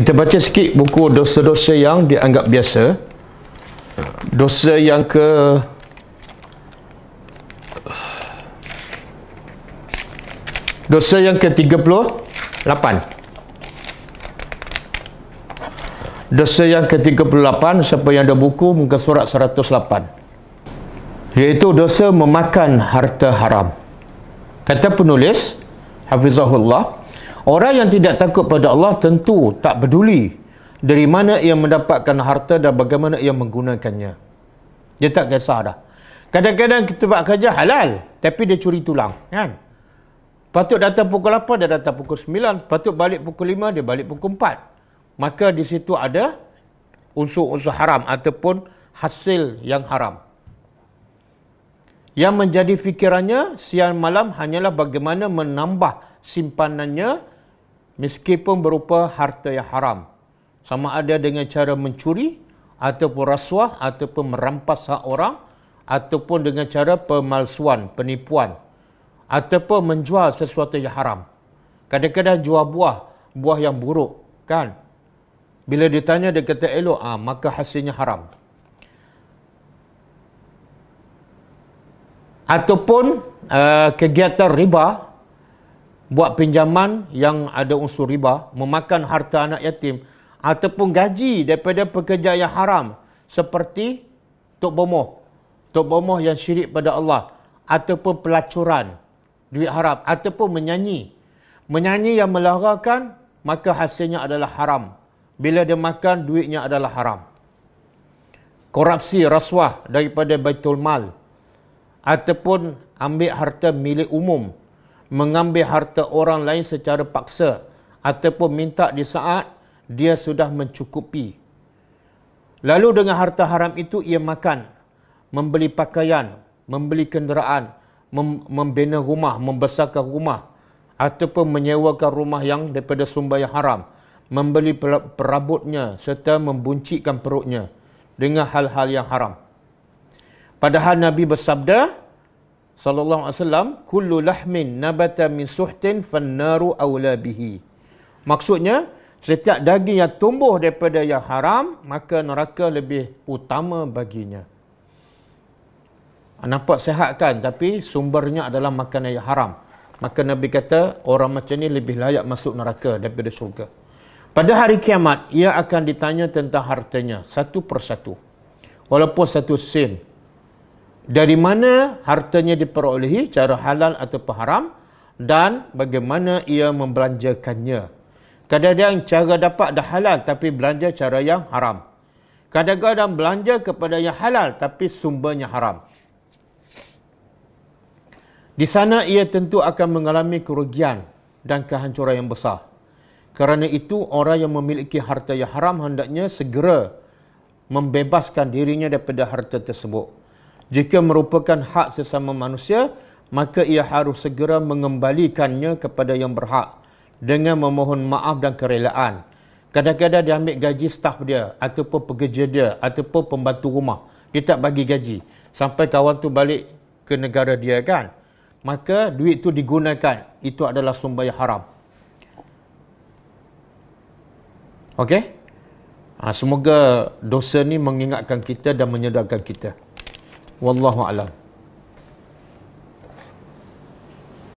kita baca sikit buku dosa-dosa yang dianggap biasa dosa yang ke dosa yang ke 38 dosa yang ke 38 siapa yang ada buku muka surat 108 iaitu dosa memakan harta haram kata penulis Hafizahullah Orang yang tidak takut pada Allah tentu tak peduli dari mana ia mendapatkan harta dan bagaimana ia menggunakannya. Dia tak kisah dah. Kadang-kadang kita buat kerja halal tapi dia curi tulang, kan? Patut datang pukul 8 dia datang pukul 9, patut balik pukul 5 dia balik pukul 4. Maka di situ ada unsur-unsur haram ataupun hasil yang haram. Yang menjadi fikirannya siang malam hanyalah bagaimana menambah simpanannya meskipun berupa harta yang haram sama ada dengan cara mencuri ataupun rasuah ataupun merampas hak orang ataupun dengan cara pemalsuan penipuan ataupun menjual sesuatu yang haram kadang-kadang jual buah buah yang buruk kan bila ditanya dia kata elok ah ha, maka hasilnya haram ataupun uh, kegiatan riba buat pinjaman yang ada unsur riba, memakan harta anak yatim ataupun gaji daripada pekerja yang haram seperti tok bomoh, tok bomoh yang syirik pada Allah ataupun pelacuran duit haram ataupun menyanyi. Menyanyi yang melarakan maka hasilnya adalah haram. Bila dia makan duitnya adalah haram. Korupsi rasuah daripada Baitul Mal ataupun ambil harta milik umum mengambil harta orang lain secara paksa ataupun minta di saat dia sudah mencukupi. Lalu dengan harta haram itu ia makan, membeli pakaian, membeli kenderaan, mem- membina rumah, membesarkan rumah ataupun menyewakan rumah yang daripada sumber yang haram, membeli perabotnya serta membuncitkan perutnya dengan hal-hal yang haram. Padahal Nabi bersabda, sallallahu alaihi wasallam kullu lahmin nabata min suhtin fannaru aula bihi maksudnya setiap daging yang tumbuh daripada yang haram maka neraka lebih utama baginya nampak sehat kan tapi sumbernya adalah makanan yang haram maka nabi kata orang macam ni lebih layak masuk neraka daripada syurga pada hari kiamat ia akan ditanya tentang hartanya satu persatu walaupun satu sen dari mana hartanya diperolehi cara halal atau haram dan bagaimana ia membelanjakannya. Kadang-kadang cara dapat dah halal tapi belanja cara yang haram. Kadang-kadang belanja kepada yang halal tapi sumbernya haram. Di sana ia tentu akan mengalami kerugian dan kehancuran yang besar. Kerana itu orang yang memiliki harta yang haram hendaknya segera membebaskan dirinya daripada harta tersebut. Jika merupakan hak sesama manusia, maka ia harus segera mengembalikannya kepada yang berhak dengan memohon maaf dan kerelaan. Kadang-kadang dia ambil gaji staf dia ataupun pekerja dia ataupun pembantu rumah. Dia tak bagi gaji sampai kawan tu balik ke negara dia kan. Maka duit tu digunakan. Itu adalah sumber yang haram. Okey? Ha, semoga dosa ni mengingatkan kita dan menyedarkan kita. والله أعلم